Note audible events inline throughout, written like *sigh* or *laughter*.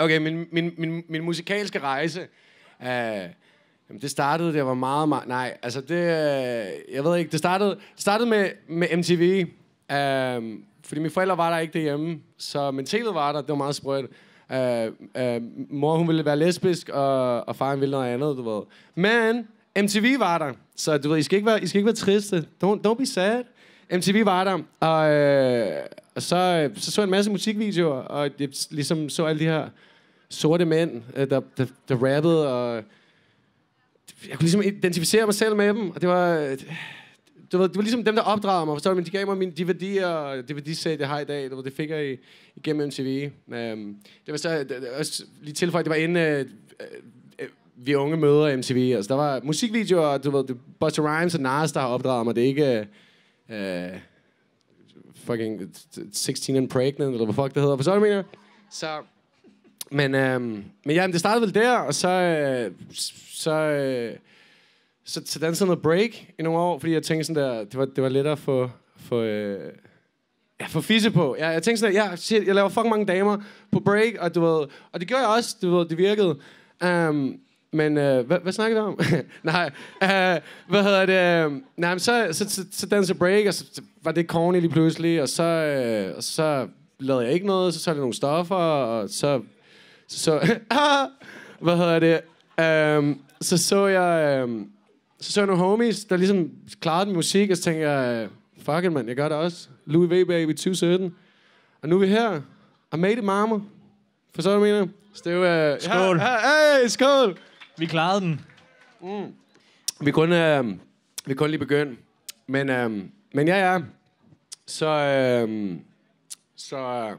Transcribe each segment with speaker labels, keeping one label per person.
Speaker 1: Okay, min, min, min, min musikalske rejse, øh, jamen det startede, det var meget, meget, nej, altså det, øh, jeg ved ikke, det startede, det startede med, med MTV, øh, fordi mine forældre var der ikke derhjemme, så men tv var der, det var meget sprødt. Øh, øh, mor, hun ville være lesbisk, og, og faren ville noget andet, du ved. Men MTV var der, så du ved, I skal ikke være, I skal ikke være triste. Don't, don't be sad. MTV var der, og, øh, og så, øh, så så jeg en masse musikvideoer, og jeg ligesom så alle de her sorte mænd, øh, der, der, der rappede, og jeg kunne ligesom identificere mig selv med dem, og det var... Det var, det var ligesom dem, der opdragede mig, forstår du? Men de gav mig mine, de værdier, og de værdisæt, jeg har i dag, det, var, det fik jeg igennem MTV. Um, øhm, det var så, det, det, også lige tilføjet, det var inden øh, øh, vi unge møder MTV. Altså, der var musikvideoer, du ved, Buster Rhymes og Nas, der har opdraget mig. Det er ikke... Øh, fucking 16 and pregnant, eller hvad fuck det hedder. Forstår du, mener? Så... So, men, øh, men ja, men det startede vel der, og så, øh, så, øh, så, så dansede jeg noget break i nogle år, fordi jeg tænkte sådan der, det var, det var lettere at få, få, øh, ja, få fisse på. Jeg, jeg tænkte sådan der, ja, shit, jeg laver fucking mange damer på break, og, du ved, og det gjorde jeg også, du ved, det virkede. Um, men øh, hvad, hvad snakker vi om? *laughs* nej, øh, hvad hedder det? Øh, nej, men så, så, så, så dansede break, og så, så var det corny lige pludselig, og så, øh, og så lavede jeg ikke noget, så tager jeg nogle stoffer, og så så, *laughs* hvad hedder det? Um, så så jeg... Um, så så jeg nogle homies, der ligesom klarede den musik, og så tænkte jeg, fuck it, man, jeg gør det også. Louis V. Baby 2017. Og nu er vi her. I made it, mama. For så du mener? Så det er uh, Skål. Ja, hey, hey, skål. Vi klarede den. Mm. Vi kunne, uh, vi kunne lige begynde. Men, uh, men ja, ja. Så, Uh, så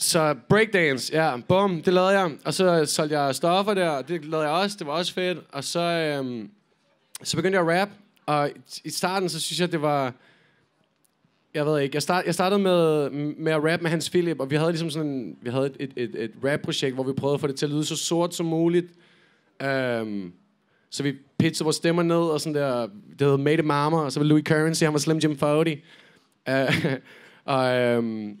Speaker 1: så breakdance, ja, bum, det lavede jeg. Og så solgte jeg stoffer der, og det lavede jeg også, det var også fedt. Og så, øhm, så begyndte jeg at rap, og i starten, så synes jeg, det var... Jeg ved ikke, jeg, start, jeg startede med, med at rap med Hans Philip, og vi havde ligesom sådan, vi havde et, et, et, et rap-projekt, hvor vi prøvede at få det til at lyde så sort som muligt. Øhm, så vi pitchede vores stemmer ned, og sådan der, det hedder Made Marmor, og så var Louis Currency, han var Slim Jim Fowdy. Øh, *laughs* og øhm,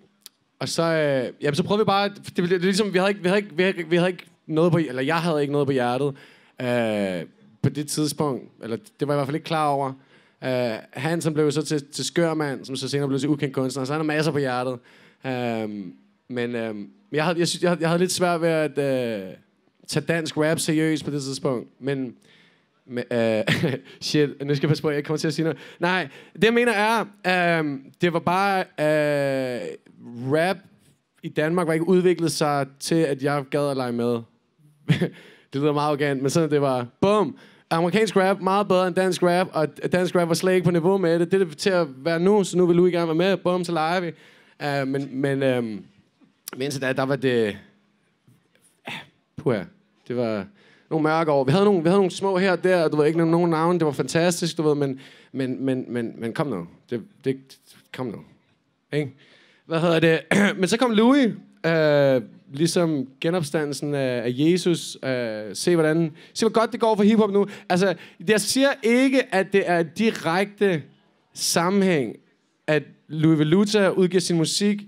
Speaker 1: og så, øh, jamen, så prøvede vi bare... Det, det, det, ligesom, vi havde ikke, vi havde ikke, vi havde, ikke, vi havde ikke noget på... Eller jeg havde ikke noget på hjertet øh, på det tidspunkt. Eller det var jeg i hvert fald ikke klar over. Uh, han, som blev så til, til skørmand, som så senere blev til ukendt kunstner. Så han har masser på hjertet. uh, men uh, jeg, havde, jeg, synes, jeg, havde, jeg havde lidt svært ved at uh, tage dansk rap seriøst på det tidspunkt. Men... uh, *laughs* shit, nu skal jeg passe på, at jeg ikke kommer til at sige noget. Nej, det jeg mener er, uh, det var bare rap i Danmark var ikke udviklet sig til, at jeg gad at lege med. *laughs* det lyder meget arrogant, men sådan det var. Bum! Amerikansk rap meget bedre end dansk rap, og dansk rap var slet ikke på niveau med det. Det er til at være nu, så nu vil Louis gerne være med. Bum, så leger vi. Uh, men men um, mens da, der var det... Puh, puha. Det var nogle mørke år. Vi havde nogle, vi havde nogle små her og der, og du ved ikke nogen navn. Det var fantastisk, du ved, men, men, men, men, men kom nu. Det, det, kom nu. Ikke? Hvad hedder det? *clears throat* Men så kom Louis, øh, ligesom genopstandelsen af, af Jesus. Øh, se, hvordan, se, hvor godt det går for hiphop nu. Altså, jeg siger ikke, at det er direkte sammenhæng, at Louis Valuta udgiver sin musik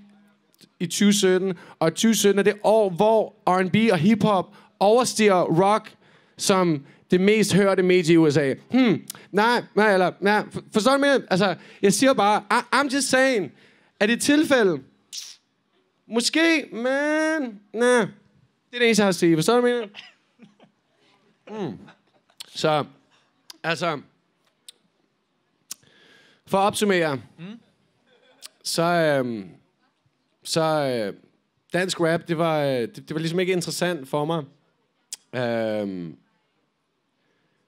Speaker 1: i 2017, og 2017 er det år, hvor R&B og hiphop overstiger rock som det mest hørte medie i USA. Hmm, nej, nej, eller, nej, forstår du mig? Altså, jeg siger bare, I, I'm just saying, er det et tilfælde? Måske, men... Nej. Det er det eneste, jeg har at sige. Forstår du, mener? Mm. Så, altså... For at opsummere, mm. så, øhm, så øh, dansk rap, det var, øh, det, det var ligesom ikke interessant for mig. Øhm,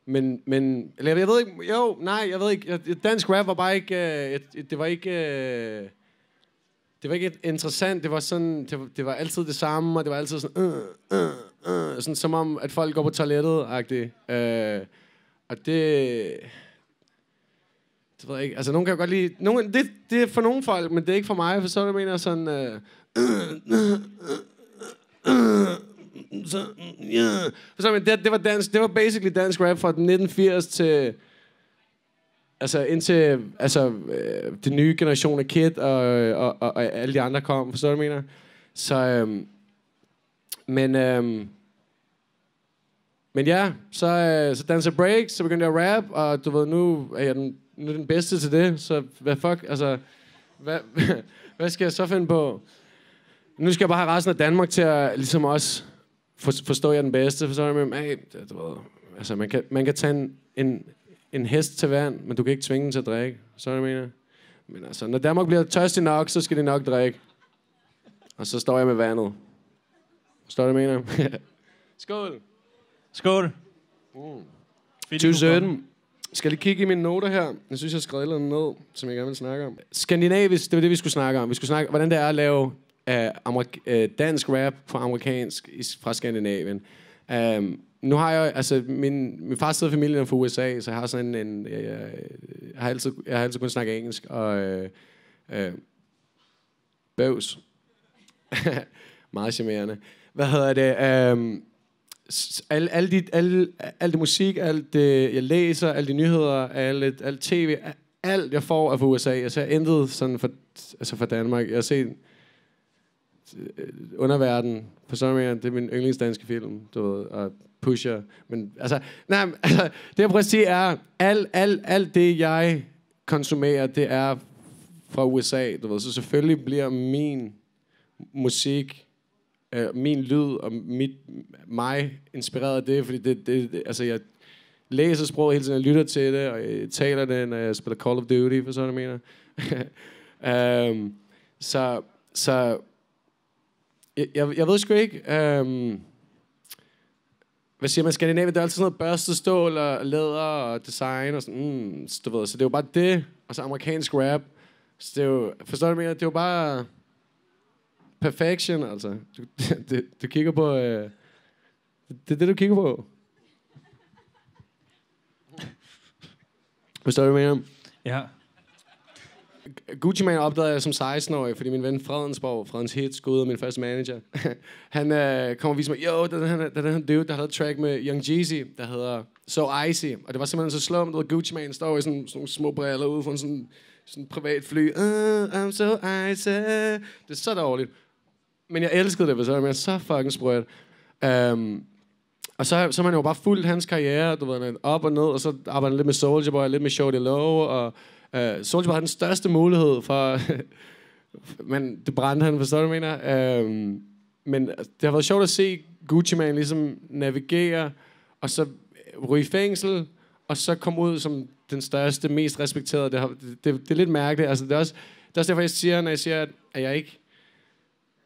Speaker 1: men, men eller jeg ved ikke, jo, nej, jeg ved ikke, dansk rap var bare ikke, øh, det var ikke, øh, det var ikke et interessant, det var sådan, det, det var altid det samme, og det var altid sådan, øh, øh, øh, sådan som om, at folk går på toilettet-agtigt. Øh, og det, det ved jeg ikke, altså nogen kan jo godt lide, nogen, det, det er for nogle folk, men det er ikke for mig, for så jeg mener sådan, øh, øh, øh, øh så, yeah. så, men det, det var dansk, det var basically dansk rap fra 1980 til Altså indtil altså, øh, den nye generation af Kid og, og, og, og alle de andre kom, forstår du, mener? Så, øh, men, øh, men ja, så, øh, så danser break, så begyndte jeg at rap, og du ved, nu er jeg den, nu er den bedste til det, så hvad fuck, altså, hvad, *laughs* hvad skal jeg så finde på? Nu skal jeg bare have resten af Danmark til at ligesom også for, forstå, at jeg er den bedste, for så er jeg med, hey, du ved, altså man kan, man kan tage en, en en hest til vand, men du kan ikke tvinge den til at drikke. Så er det, mener Men altså, når Danmark bliver tørstig nok, så skal de nok drikke. Og så står jeg med vandet. Står det, mener *laughs* Skål. Skål. Mm. 2017. Skal lige kigge i mine noter her. Jeg synes, jeg har skrevet noget ned, som jeg gerne vil snakke om. Skandinavisk, det var det, vi skulle snakke om. Vi skulle snakke om, hvordan det er at lave uh, amerik- uh, dansk rap på amerikansk fra Skandinavien. Um, nu har jeg, altså, min, min far sidder i familien er fra USA, så jeg har sådan en, en jeg, øh, jeg, jeg, har altid, jeg har altid kun snakke engelsk, og øh, øh, bøvs. *laughs* Meget charmerende. Hvad hedder det? Um, øhm, alle, al de, alle, alt det musik, alt det, jeg læser, alle de nyheder, alt, alt tv, alt jeg får af fra USA. Jeg ser intet sådan for, altså for Danmark. Jeg har set Øh, underverden, for some det er min yndlingsdanske film, du ved, og pusher. Men altså, nej, altså, det jeg prøver at sige er, alt al, al det, jeg konsumerer, det er fra USA, du ved. Så selvfølgelig bliver min musik, øh, min lyd og mit, mig inspireret af det, fordi det, det, det altså, jeg læser sprog hele tiden, jeg lytter til det, og jeg taler det, når jeg spiller Call of Duty, for sådan, jeg mener. um, *laughs* så, så jeg, jeg, ved sgu ikke... Øhm, hvad siger man? Skandinavien, det er altid sådan noget børstet stål og læder og design og sådan... Mm, så, du ved, så det er jo bare det, og så amerikansk rap. Så det er jo... Forstår du, mig? Det er jo bare... Perfection, altså. Du, *laughs* det, du kigger på... Øh, det er det, du kigger på. *laughs* Forstår du, hvad jeg mener? Ja. Gucci Mane opdagede jeg som 16-årig, fordi min ven Fredensborg, Fredens Hits, gud og min første manager, *laughs* han øh, kom og viste mig, jo, det er den her, den her dude, der havde et track med Young Jeezy, der hedder So Icy. Og det var simpelthen så slum, at Gucci Mane står i sådan, sådan nogle små briller ude for sådan sådan privat fly. Uh, I'm so icy. Det er så dårligt. Men jeg elskede det, for så er så fucking sprødt. Um, og så, så man jo bare fuldt hans karriere, du ved, op og ned, og så arbejder lidt med Soldier Boy, lidt med Shorty Low, og Uh, Solskjaer har den største mulighed for... *laughs* men det brændte han, forstår du, mener? Uh, men det har været sjovt at se Gucci Man ligesom navigere, og så ryge i fængsel, og så komme ud som den største, mest respekterede. Det, har, det, det, det er lidt mærkeligt. Altså, det, er også, det er også derfor, jeg siger, når jeg siger, at, jeg ikke,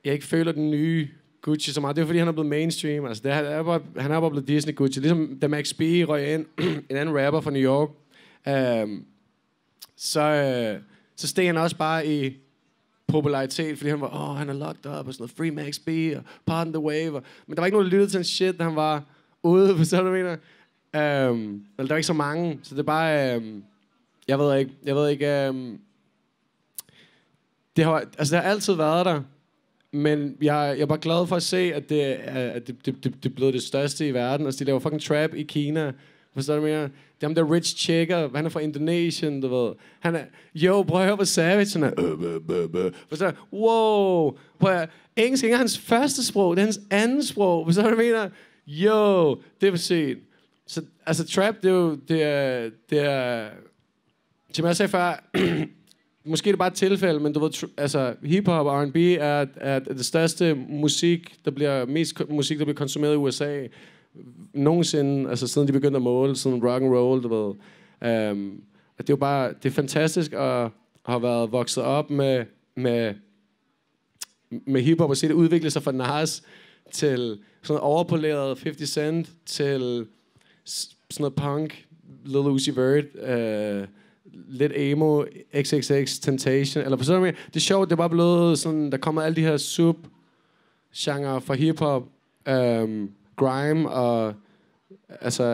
Speaker 1: jeg ikke føler den nye Gucci så meget. Det er fordi, han er blevet mainstream. Altså, det er, han, er bare, han er bare blevet Disney Gucci. Ligesom da Max B røg ind, *clears throat* en anden rapper fra New York. øh, så, øh, så steg han også bare i popularitet, fordi han var, åh, oh, han er locked up, og sådan noget, Free Max B, og Pardon the Wave, og, men der var ikke nogen, der lyttede til hans shit, da han var ude, på så du mener. Um, øhm, eller der var ikke så mange, så det er bare, um, jeg ved ikke, jeg ved ikke, um, det har, altså det har altid været der, men jeg, jeg bare glad for at se, at det, at det, det, det, det blev det største i verden. Altså, de laver fucking trap i Kina. Forstår du, mere? Det er ham der rich chicker. han er fra Indonesien, du ved. Han er, jo, prøv at høre på Savage, han er, øh, øh, øh, øh, Forstår du? Wow, prøv at Engelsk er ikke hans første sprog, det er hans andet sprog. Forstår du, hvad jeg mener? Jo, det er for sent. Så, altså, trap, det er jo, det er, det er, som jeg sagde før, *clears throat* måske er det bare et tilfælde, men du ved, altså, hiphop og R&B er, er det største musik, der bliver, mest musik, der bliver konsumeret i USA nogensinde, altså siden de begyndte at måle, siden rock and roll, du ved. Um, øhm, at det er jo bare, det er fantastisk at have været vokset op med, med, med hiphop og se det udvikle sig fra Nas til sådan overpoleret 50 Cent til sådan noget punk, Lil Uzi Vert, uh, lidt emo, XXX, Temptation, eller på sådan noget. Det er sjovt, det er bare blevet sådan, der kommer alle de her sub genre fra hiphop, um, grime og altså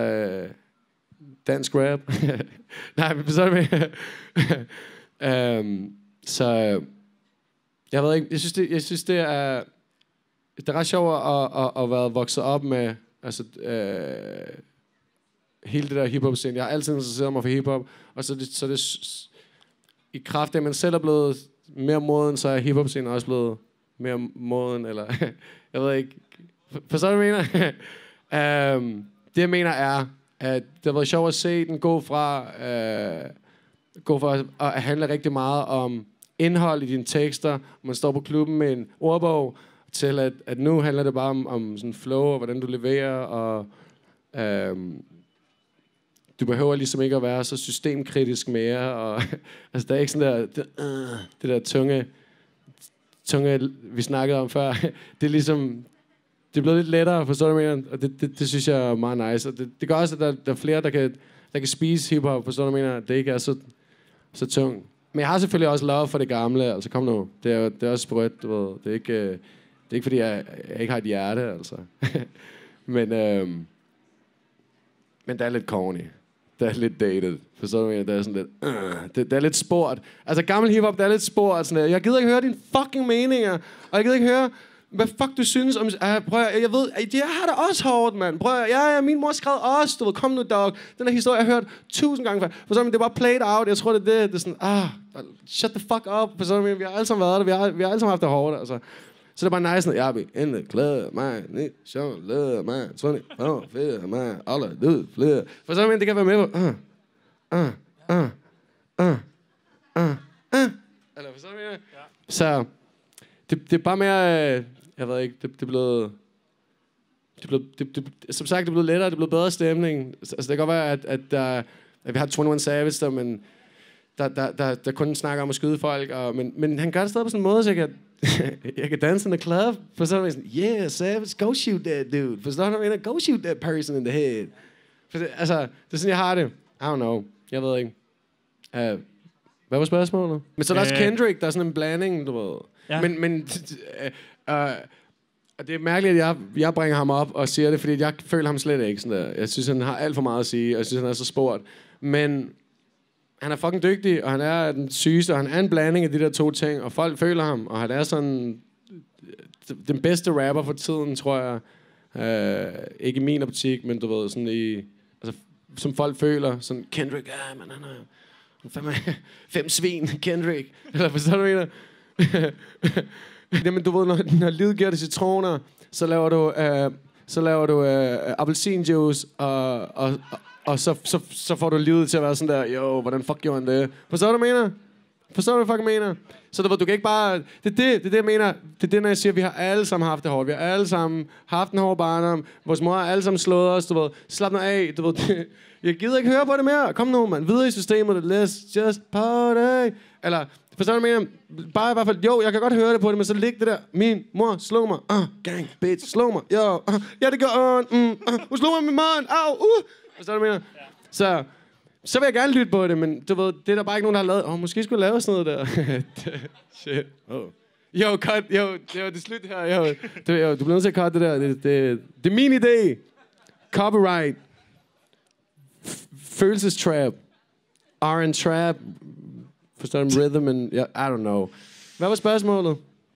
Speaker 1: dansk rap. *laughs* Nej, men så er det så jeg ved ikke, jeg synes det, jeg synes det er det er ret sjovt at, at, at være vokset op med altså øh, hele det der hiphop scene. Jeg har altid interesseret mig for hiphop, og så det, så det i kraft af, at man selv er blevet mere moden, så er hiphop scenen også blevet mere moden, eller *laughs* jeg ved ikke, for så jeg mener? um, *laughs* det, jeg mener, er, at det har været sjovt at se den gå fra, uh, gå fra at handle rigtig meget om indhold i dine tekster. Man står på klubben med en ordbog, til at, at nu handler det bare om, om sådan flow og hvordan du leverer, og øhm, du behøver ligesom ikke at være så systemkritisk mere. Og, *laughs* altså, der er ikke sådan der, det, øh, det der tunge, tunge, vi snakkede om før. *laughs* Det er ligesom, det er blevet lidt lettere, forstår du, mener? Og det, det, det, synes jeg er meget nice. Og det, det gør også, at der, der er flere, der kan, der kan spise hiphop, forstår du, mener? Det ikke er så, så tungt. Men jeg har selvfølgelig også love for det gamle. Altså, kom nu. Det er, det er også sprødt, du ved. Det er ikke, øh, det er ikke fordi, jeg, jeg ikke har et hjerte, altså. *laughs* men, øhm, men det er lidt corny. Det er lidt dated. Forstår du, det er sådan lidt... Øh, det, det, er lidt sport. Altså, gammel hiphop, det er lidt sport. Sådan der. Øh, jeg gider ikke høre dine fucking meninger. Og jeg gider ikke høre hvad fuck du synes om... Ah, prøv at, jeg ved, jeg har det også hårdt, mand. Prøv at, ja, ja, min mor skrev også, du ved, kom nu, dog. Den her historie, jeg har hørt tusind gange før. For så det er bare played out. Jeg tror, det er det. Det er sådan, ah, shut the fuck up. For så vi har alle sammen været der. Vi har, vi har alle sammen haft det hårdt, altså. Så det er bare nice, når jeg er in the club, man, ni, sjov, led, man, 20, oh, fedt, man, alle, dude, flere. For så det kan være med på, ah, ah, ah, ah, ah, ah. Eller for så Så det, det er bare mere, øh, jeg ved ikke, det, det blev... Det blev, det, det, som sagt, det blev lettere, det blev bedre stemning. Altså, altså, det kan godt være, at, at, der, at vi har 21 Savage der, men der, der, der, der kun snakker om at skyde folk. Og, men, men han gør det stadig på sådan en måde, så jeg kan, *laughs* jeg kan danse in the club. For sådan en yeah, Savage, go shoot that dude. For du, mener? Go shoot that person in the head. For, altså, det er sådan, jeg har det. I don't know. Jeg ved ikke. Uh, hvad var spørgsmålet? Men så er der også øh. Kendrick, der er sådan en blanding, du ved. Ja. Men, men øh, øh, det er mærkeligt, at jeg, jeg bringer ham op og siger det, fordi jeg føler ham slet ikke sådan der. Jeg synes, han har alt for meget at sige, og jeg synes, han er så spurgt. Men han er fucking dygtig, og han er den sygeste, og han er en blanding af de der to ting, og folk føler ham, og han er sådan øh, den bedste rapper for tiden, tror jeg. Øh, ikke i min optik, men du ved, sådan i... Altså, som folk føler, sådan Kendrick, ja, men han er fem, *laughs* fem svin, Kendrick. Eller hvad så du, mener? *laughs* Jamen, du ved, når, når livet giver det citroner, så laver du, øh, så laver du øh, appelsinjuice, og, og, og, og så, så, så får du livet til at være sådan der, jo, hvordan fuck gjorde han det? Forstår du, hvad jeg mener? Forstår du, hvad jeg mener? Så du, du kan ikke bare... Det er det, det, det jeg mener. Det er det, når jeg siger, at vi har alle sammen haft det hårdt. Vi har alle sammen haft en hård barndom. Vores mor har alle sammen slået os, du ved. Slap nu af, du ved. *laughs* Jeg gider ikke høre på det mere. Kom nu, mand. Videre i systemet. Let's just party. Eller Forstår du, hvad jeg mener? Bare i hvert fald, jo, jeg kan godt høre det på det, men så ligger det der. Min mor slog mig. Ah, uh, gang, bitch, slog mig. Jo, uh, ah, ja, det gør Uh, Mm, uh, hun slog mig med mand. Au, uh. Forstår du, hvad jeg mener? Ja. Så, så vil jeg gerne lytte på det, men du ved, det er der bare ikke nogen, der har lavet. Åh, oh, måske skulle lave sådan noget der. *laughs* Shit. Oh. Jo, cut. Jo, det er slut her. Jo, Du, yo, du bliver nødt til at cut det der. Det, det, det er min idé. Copyright. F- følelsestrap. trap. Forstår du? Rhythm and... Yeah, I don't know. Hvad var spørgsmålet?